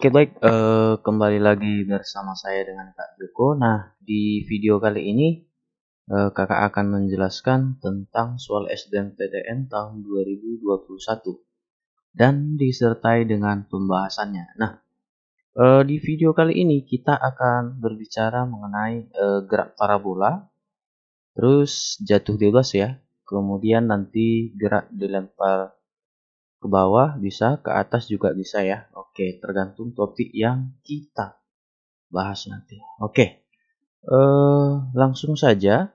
Oke baik, uh, kembali lagi bersama saya dengan Kak Joko. Nah di video kali ini uh, Kakak akan menjelaskan tentang soal SBMPTN tahun 2021 dan disertai dengan pembahasannya. Nah uh, di video kali ini kita akan berbicara mengenai uh, gerak parabola, terus jatuh bebas ya, kemudian nanti gerak dilempar ke bawah bisa, ke atas juga bisa ya. Oke, tergantung topik yang kita bahas nanti. Oke, eh, langsung saja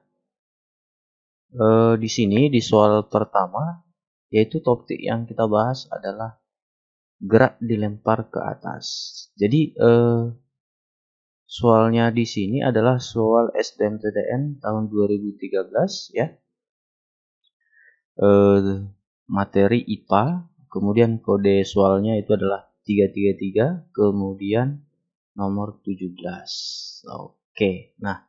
eh, di sini di soal pertama yaitu topik yang kita bahas adalah gerak dilempar ke atas. Jadi eh, soalnya di sini adalah soal SDMTTN tahun 2013 ya. Eh, materi IPA Kemudian kode soalnya itu adalah 333, kemudian nomor 17. Oke, nah.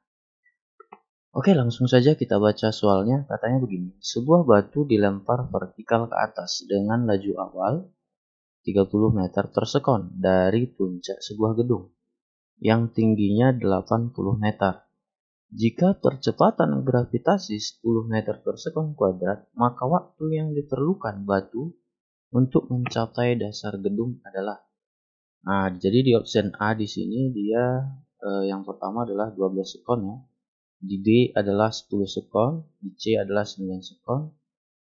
Oke, langsung saja kita baca soalnya. Katanya begini. Sebuah batu dilempar vertikal ke atas dengan laju awal 30 meter tersekon dari puncak sebuah gedung yang tingginya 80 meter. Jika percepatan gravitasi 10 meter per sekon kuadrat, maka waktu yang diperlukan batu untuk mencapai dasar gedung adalah Nah, jadi di option A di sini dia eh, yang pertama adalah 12 sekon ya. Di D adalah 10 sekon, di C adalah 9 sekon,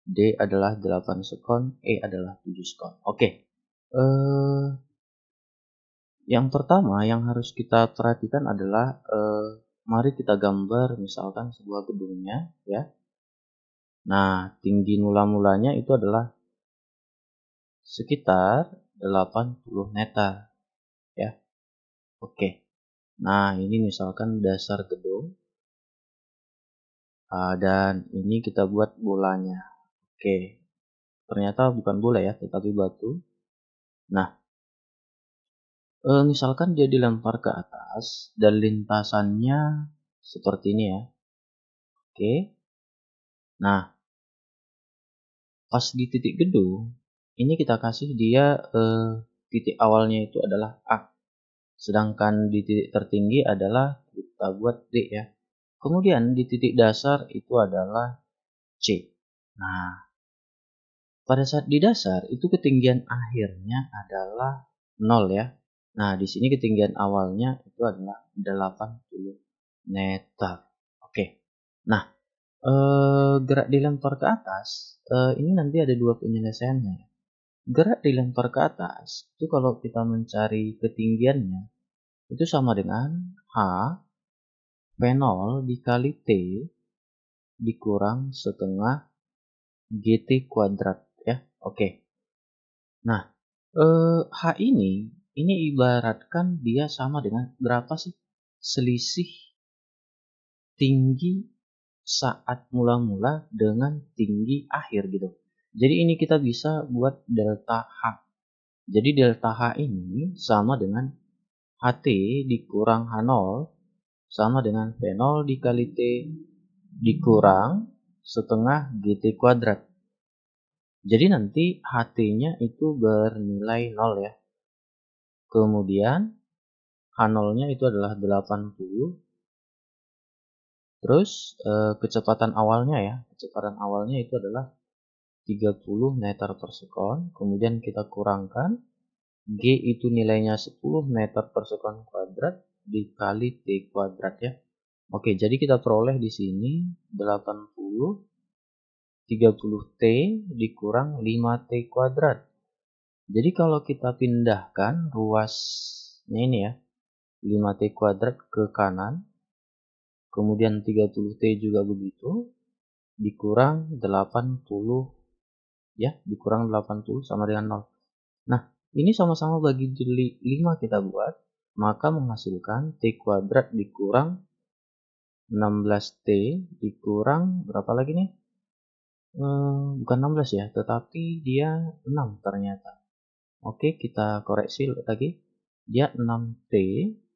D adalah 8 sekon, E adalah 7 sekon. Oke. Okay. Eh yang pertama yang harus kita perhatikan adalah eh mari kita gambar misalkan sebuah gedungnya ya. Nah, tinggi mula-mulanya itu adalah sekitar 80 meter ya oke nah ini misalkan dasar gedung uh, dan ini kita buat bolanya oke ternyata bukan bola ya tetapi batu nah uh, misalkan dia dilempar ke atas dan lintasannya seperti ini ya oke nah pas di titik gedung ini kita kasih dia eh, titik awalnya itu adalah A sedangkan di titik tertinggi adalah kita buat D ya kemudian di titik dasar itu adalah C nah pada saat di dasar itu ketinggian akhirnya adalah 0 ya nah di sini ketinggian awalnya itu adalah 80 meter oke nah Uh, gerak dilempar ke atas uh, ini nanti ada dua penyelesaiannya gerak dilempar ke atas itu kalau kita mencari ketinggiannya itu sama dengan H V0 dikali T dikurang setengah GT kuadrat ya oke okay. nah eh, H ini ini ibaratkan dia sama dengan berapa sih selisih tinggi saat mula-mula dengan tinggi akhir gitu jadi ini kita bisa buat delta H. Jadi delta H ini sama dengan HT dikurang H0 sama dengan V0 dikali T dikurang setengah GT kuadrat. Jadi nanti HT-nya itu bernilai 0 ya. Kemudian H0-nya itu adalah 80 Terus eh, kecepatan awalnya ya, kecepatan awalnya itu adalah 30 meter per sekon, kemudian kita kurangkan G itu nilainya 10 meter per sekon kuadrat dikali T kuadrat ya Oke jadi kita peroleh di sini 80 30T dikurang 5T kuadrat jadi kalau kita pindahkan ruasnya ini ya 5T kuadrat ke kanan kemudian 30T juga begitu dikurang 80 ya dikurang 80 sama dengan 0 nah ini sama-sama bagi jeli 5 kita buat maka menghasilkan T kuadrat dikurang 16T dikurang berapa lagi nih hmm, bukan 16 ya tetapi dia 6 ternyata Oke, kita koreksi lagi. Dia 6T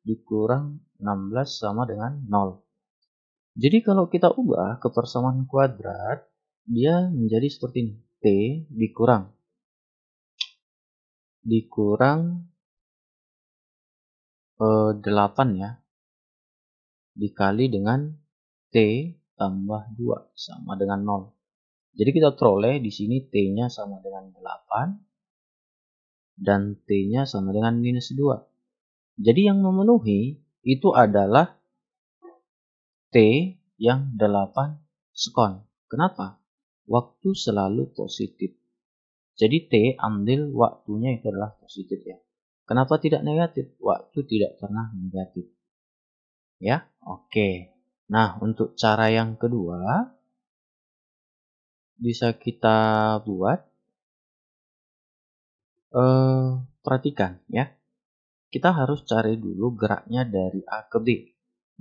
dikurang 16 sama dengan 0. Jadi kalau kita ubah ke persamaan kuadrat, dia menjadi seperti ini. T dikurang dikurang e, eh, 8 ya dikali dengan T tambah 2 sama dengan 0 jadi kita peroleh di sini T-nya sama dengan 8 dan T-nya sama dengan minus 2 jadi yang memenuhi itu adalah T yang 8 skon kenapa? waktu selalu positif. Jadi T ambil waktunya itu adalah positif ya. Kenapa tidak negatif? Waktu tidak pernah negatif. Ya, oke. Nah, untuk cara yang kedua bisa kita buat eh perhatikan ya. Kita harus cari dulu geraknya dari A ke B.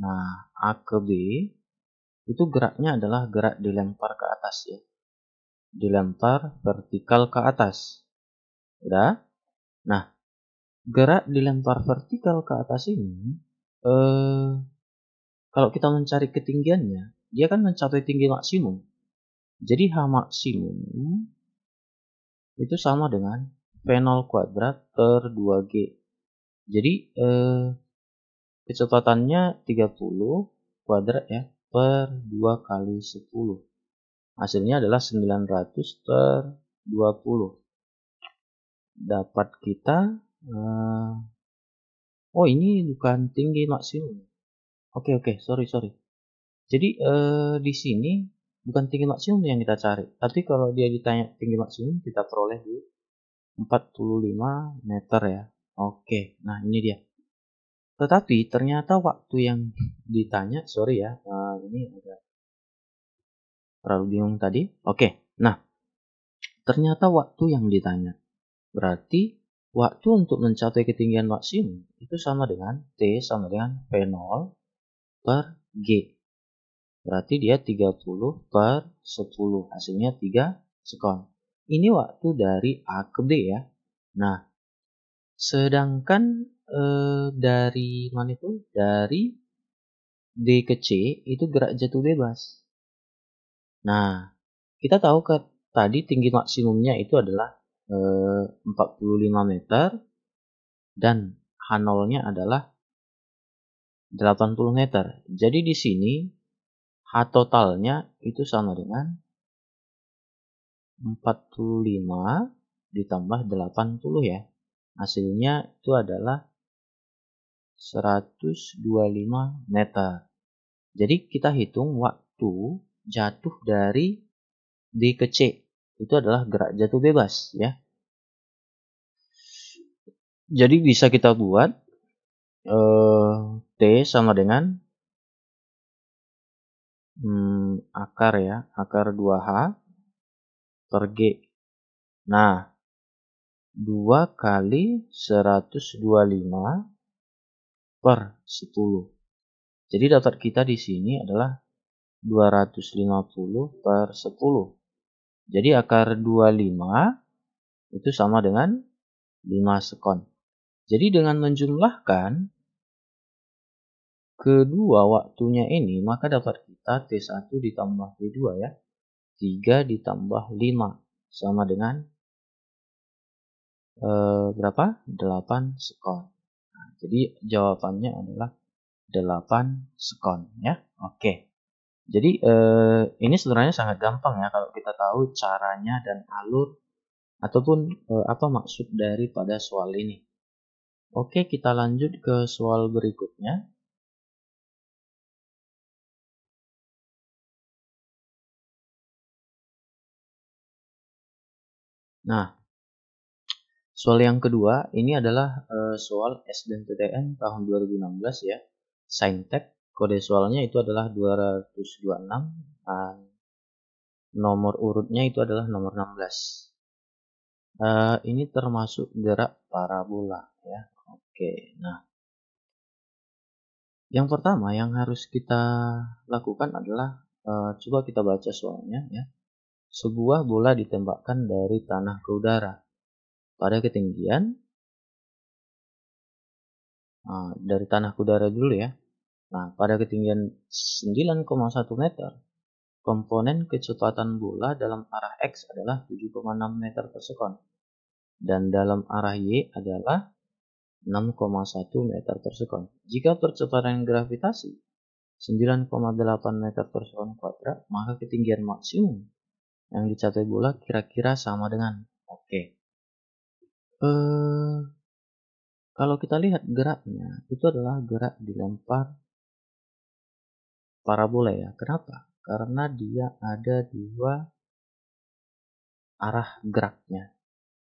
Nah, A ke B itu geraknya adalah gerak dilempar ke atas ya dilempar vertikal ke atas. Udah? Nah, gerak dilempar vertikal ke atas ini, eh, kalau kita mencari ketinggiannya, dia kan mencapai tinggi maksimum. Jadi H maksimum itu sama dengan V0 kuadrat per 2G. Jadi eh, kecepatannya 30 kuadrat ya per 2 kali 10 hasilnya adalah 900 20 dapat kita uh, oh ini bukan tinggi maksimum oke okay, oke okay, sorry sorry jadi uh, di sini bukan tinggi maksimum yang kita cari tapi kalau dia ditanya tinggi maksimum kita peroleh di 45 meter ya oke okay, nah ini dia tetapi ternyata waktu yang ditanya sorry ya uh, ini ada terlalu bingung tadi. Oke, nah ternyata waktu yang ditanya. Berarti waktu untuk mencapai ketinggian maksimum itu sama dengan T sama dengan V0 per G. Berarti dia 30 per 10. Hasilnya 3 sekon. Ini waktu dari A ke B ya. Nah, sedangkan eh, dari mana itu? Dari D ke C itu gerak jatuh bebas. Nah, kita tahu kan tadi tinggi maksimumnya itu adalah e, eh, 45 meter dan H0-nya adalah 80 meter. Jadi di sini H totalnya itu sama dengan 45 ditambah 80 ya. Hasilnya itu adalah 125 meter. Jadi kita hitung waktu jatuh dari D ke C. Itu adalah gerak jatuh bebas ya. Jadi bisa kita buat eh, T sama dengan hmm, akar ya, akar 2H per G. Nah, 2 kali 125 per 10. Jadi dapat kita di sini adalah 250 per 10. Jadi akar 25 itu sama dengan 5 sekon. Jadi dengan menjumlahkan kedua waktunya ini, maka dapat kita T1 ditambah T2 ya. 3 ditambah 5 sama dengan e, berapa? 8 sekon. Nah, jadi jawabannya adalah 8 sekon ya. Oke. Jadi eh, ini sebenarnya sangat gampang ya kalau kita tahu caranya dan alur ataupun eh, apa maksud daripada soal ini. Oke, kita lanjut ke soal berikutnya. Nah, soal yang kedua ini adalah eh, soal SBMPTN tahun 2016 ya, Saintek kode soalnya itu adalah 226 dan ah, nomor urutnya itu adalah nomor 16 uh, eh, ini termasuk gerak parabola ya oke nah yang pertama yang harus kita lakukan adalah uh, coba kita baca soalnya ya sebuah bola ditembakkan dari tanah ke udara pada ketinggian uh, dari tanah ke udara dulu ya Nah, pada ketinggian 9,1 meter, komponen kecepatan bola dalam arah X adalah 7,6 meter per sekon. Dan dalam arah Y adalah 6,1 meter per sekon. Jika percepatan gravitasi 9,8 meter per sekon kuadrat, maka ketinggian maksimum yang dicapai bola kira-kira sama dengan oke. Okay. Uh, eh, kalau kita lihat geraknya, itu adalah gerak dilempar parabola ya. Kenapa? Karena dia ada dua arah geraknya.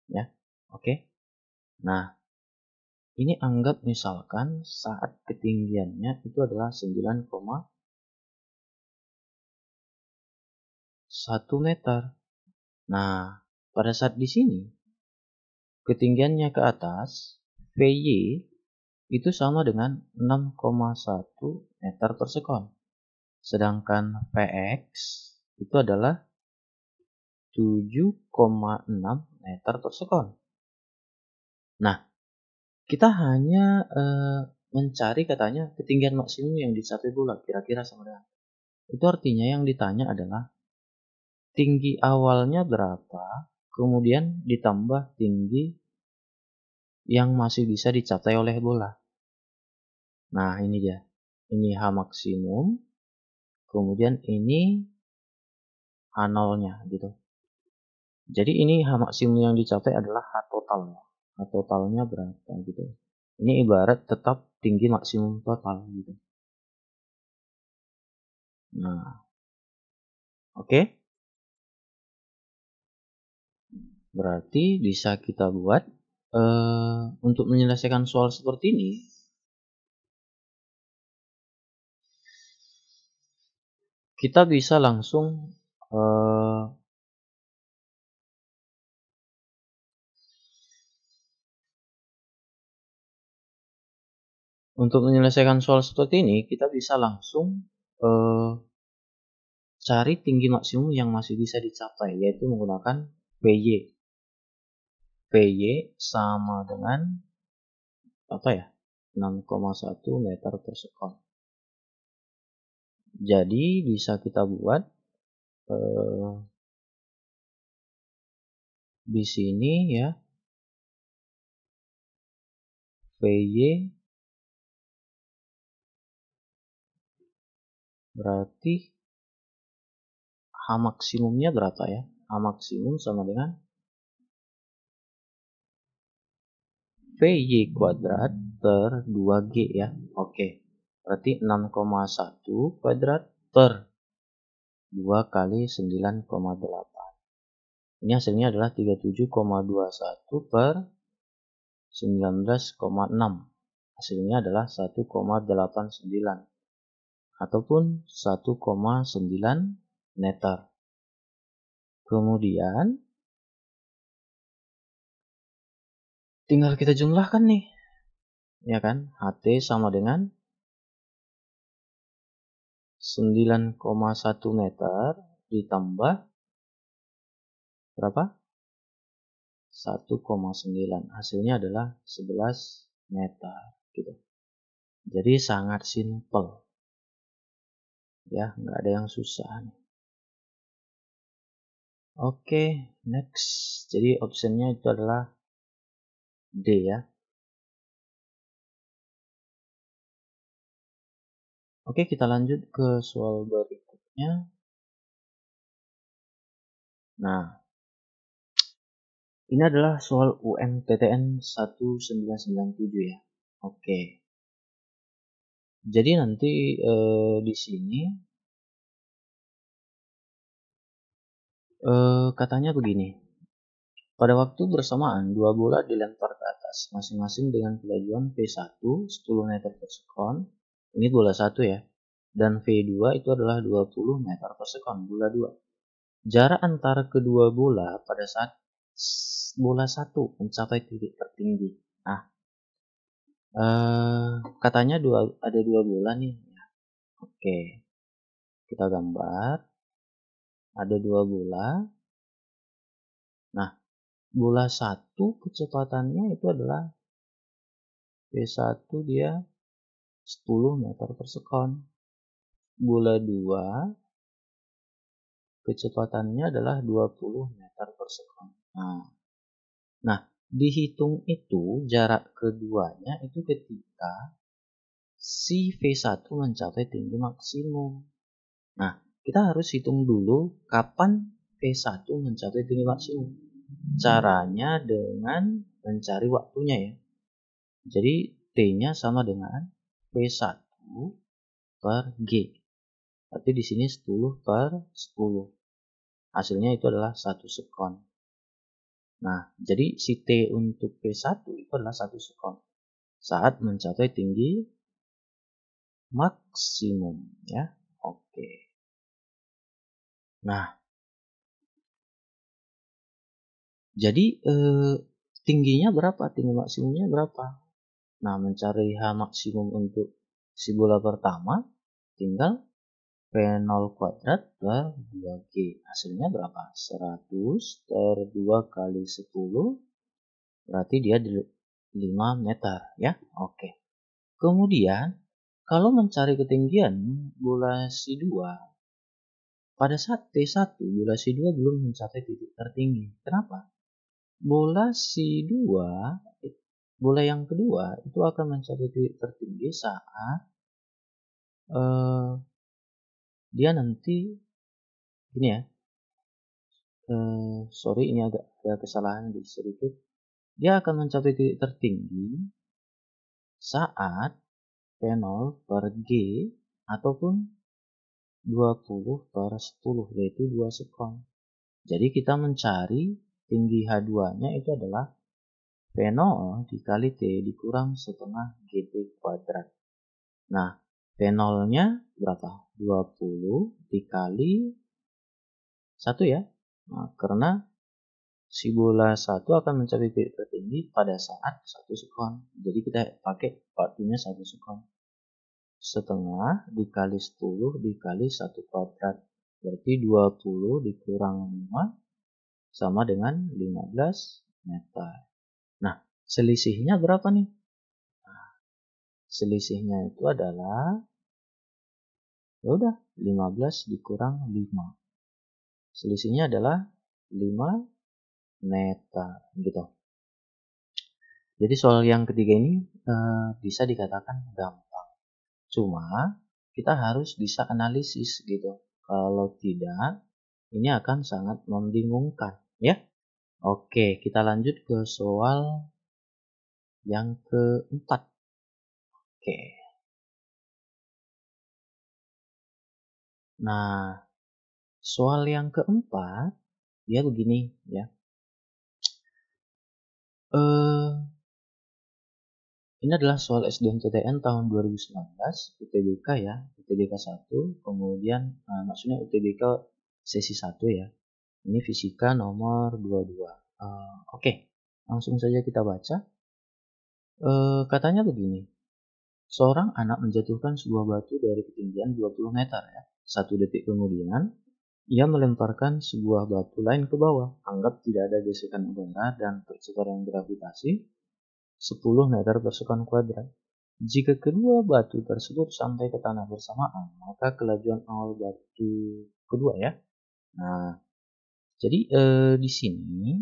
Ya. Oke. Nah, ini anggap misalkan saat ketinggiannya itu adalah 9,1 meter. Nah, pada saat di sini ketinggiannya ke atas, VY itu sama dengan 6,1 meter per sekon. Sedangkan Px itu adalah 7,6 meter per sekon. Nah, kita hanya e, mencari katanya ketinggian maksimum yang dicapai bola kira-kira sama dengan itu artinya yang ditanya adalah tinggi awalnya berapa kemudian ditambah tinggi yang masih bisa dicapai oleh bola nah ini dia ini H maksimum kemudian ini H0-nya gitu. Jadi ini H maksimum yang dicapai adalah H totalnya. H totalnya berapa gitu. Ini ibarat tetap tinggi maksimum total gitu. Nah. Oke. Okay. Berarti bisa kita buat uh, untuk menyelesaikan soal seperti ini kita bisa langsung uh, untuk menyelesaikan soal seperti ini kita bisa langsung uh, cari tinggi maksimum yang masih bisa dicapai yaitu menggunakan PY PY sama dengan apa ya 6,1 meter per sekolah jadi bisa kita buat eh, di sini ya VY berarti H maksimumnya berapa ya? H maksimum sama dengan VY kuadrat per 2G ya. Oke. Okay. Berarti 6,1 kuadrat per 2 kali 9,8. Ini hasilnya adalah 37,21 per 19,6. Hasilnya adalah 1,89 ataupun 1,9 meter. Kemudian tinggal kita jumlahkan nih. Ya kan? HT sama dengan 9,1 meter ditambah berapa? 1,9 hasilnya adalah 11 meter gitu. Jadi sangat simpel. Ya, nggak ada yang susah Oke, okay, next. Jadi optionnya itu adalah D ya. Oke, kita lanjut ke soal berikutnya. Nah, ini adalah soal UMTTN 1997 ya. Oke. Jadi nanti e, di sini e, katanya begini. Pada waktu bersamaan, dua bola dilempar ke atas, masing-masing dengan kelajuan P1 10 meter per sekon ini gula 1 ya dan V2 itu adalah 20 meter per sekon bola 2 jarak antara kedua bola pada saat bola 1 mencapai titik tertinggi nah eh, katanya dua, ada dua bola nih Ya. oke kita gambar ada dua bola nah bola 1 kecepatannya itu adalah V1 dia 10 meter per sekon. Bola 2 kecepatannya adalah 20 meter per sekon. Nah, nah dihitung itu jarak keduanya itu ketika si V1 mencapai tinggi maksimum. Nah, kita harus hitung dulu kapan V1 mencapai tinggi maksimum. Caranya dengan mencari waktunya ya. Jadi T-nya sama dengan P1 per G. Berarti di sini 10 per 10. Hasilnya itu adalah 1 sekon. Nah, jadi si T untuk P1 itu adalah 1 sekon. Saat mencapai tinggi maksimum. ya Oke. Nah, jadi eh, tingginya berapa? Tinggi maksimumnya berapa? Nah, mencari H maksimum untuk si bola pertama, tinggal P0 kuadrat per 2G. Hasilnya berapa? 100 per 2 kali 10. Berarti dia 5 meter ya. Oke. Kemudian, kalau mencari ketinggian bola si 2 pada saat T1, bola si 2 belum mencapai titik tertinggi. Kenapa? Bola si 2 Bola yang kedua itu akan mencari titik tertinggi saat uh, dia nanti ini ya. Uh, sorry ini agak ada kesalahan di sedikit. Dia akan mencapai titik tertinggi saat P0 per G ataupun 20 per 10 yaitu 2 sekon. Jadi kita mencari tinggi H2 nya itu adalah P0 eh, dikali T dikurang setengah GT kuadrat. Nah, P0-nya berapa? 20 dikali 1 ya. Nah, karena si bola 1 akan mencapai titik tertinggi pada saat 1 sekon. Jadi kita pakai waktunya 1 sekon. Setengah dikali 10 dikali 1 kuadrat. Berarti 20 dikurang 5 sama dengan 15 meter. Nah, selisihnya berapa nih? Nah, selisihnya itu adalah ya udah 15 dikurang 5. Selisihnya adalah 5 neta gitu. Jadi soal yang ketiga ini e, bisa dikatakan gampang. Cuma kita harus bisa analisis gitu. Kalau tidak, ini akan sangat membingungkan ya. Oke, kita lanjut ke soal yang keempat. Oke. Nah, soal yang keempat dia ya begini ya. Uh, ini adalah soal TTN tahun 2019 UTBK ya, UTBK 1, kemudian uh, maksudnya UTBK sesi 1 ya. Ini fisika nomor 22. Uh, eh, Oke, okay. langsung saja kita baca. Uh, katanya begini. Seorang anak menjatuhkan sebuah batu dari ketinggian 20 meter ya. Satu detik kemudian, ia melemparkan sebuah batu lain ke bawah. Anggap tidak ada gesekan udara dan yang gravitasi 10 meter sekon kuadrat. Jika kedua batu tersebut sampai ke tanah bersamaan, maka kelajuan awal batu kedua ya. Nah, jadi eh, di sini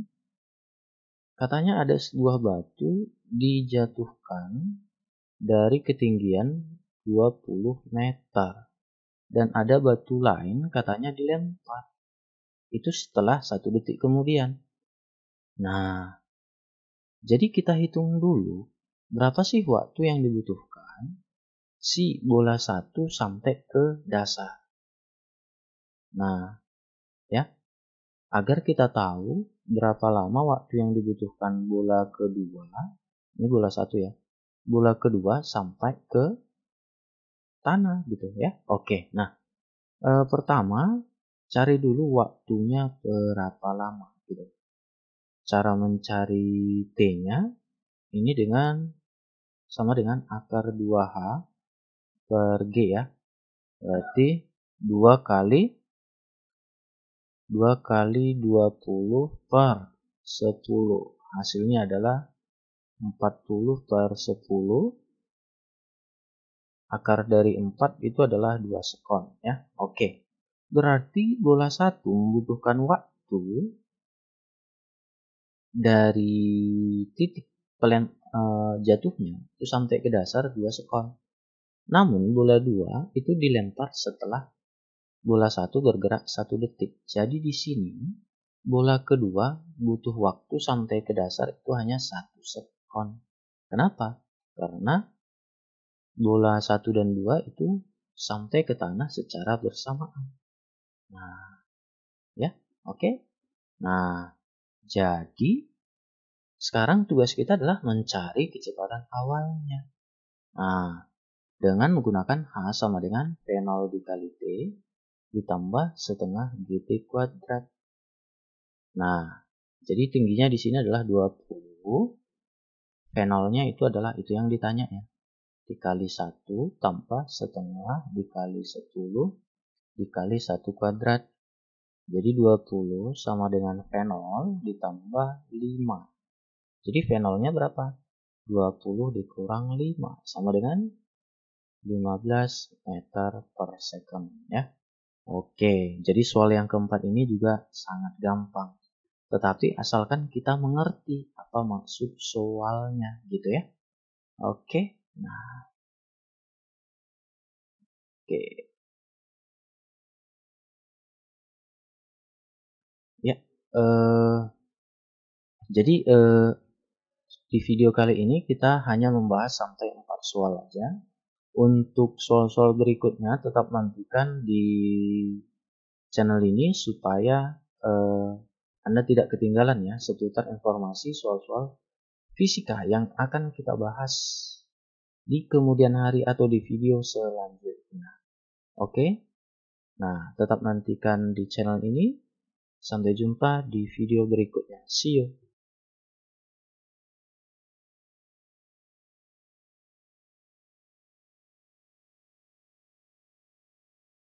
katanya ada sebuah batu dijatuhkan dari ketinggian 20 meter dan ada batu lain katanya dilempar. Itu setelah satu detik kemudian. Nah, jadi kita hitung dulu berapa sih waktu yang dibutuhkan si bola satu sampai ke dasar. Nah, ya agar kita tahu berapa lama waktu yang dibutuhkan bola kedua, ini bola satu ya, bola kedua sampai ke tanah gitu ya. Oke, nah e, pertama cari dulu waktunya berapa lama gitu. Cara mencari t-nya ini dengan sama dengan akar 2H per G ya. Berarti 2 kali 2 kali 20 per 10. Hasilnya adalah 40 per 10. Akar dari 4 itu adalah 2 sekon. ya. Oke, berarti bola 1 membutuhkan waktu dari titik pelen, e, jatuhnya itu sampai ke dasar 2 sekon. Namun bola 2 itu dilempar setelah bola satu bergerak satu detik. Jadi di sini bola kedua butuh waktu sampai ke dasar itu hanya satu sekon. Kenapa? Karena bola satu dan dua itu sampai ke tanah secara bersamaan. Nah, ya, oke. Okay? Nah, jadi sekarang tugas kita adalah mencari kecepatan awalnya. Nah, dengan menggunakan H sama dengan P0 dikali T ditambah setengah GT kuadrat. Nah, jadi tingginya di sini adalah 20. Fenolnya itu adalah itu yang ditanya ya. Dikali 1 tambah setengah dikali 10 dikali 1 kuadrat. Jadi 20 sama dengan fenol ditambah 5. Jadi fenolnya berapa? 20 dikurang 5 sama dengan 15 meter per second ya. Oke, jadi soal yang keempat ini juga sangat gampang. Tetapi asalkan kita mengerti apa maksud soalnya gitu ya. Oke, nah. Oke. Ya, eh, jadi eh, di video kali ini kita hanya membahas sampai empat soal aja. Untuk soal-soal berikutnya tetap nantikan di channel ini supaya uh, Anda tidak ketinggalan ya seputar informasi soal-soal fisika yang akan kita bahas di kemudian hari atau di video selanjutnya. Oke? Okay? Nah, tetap nantikan di channel ini. Sampai jumpa di video berikutnya. See you.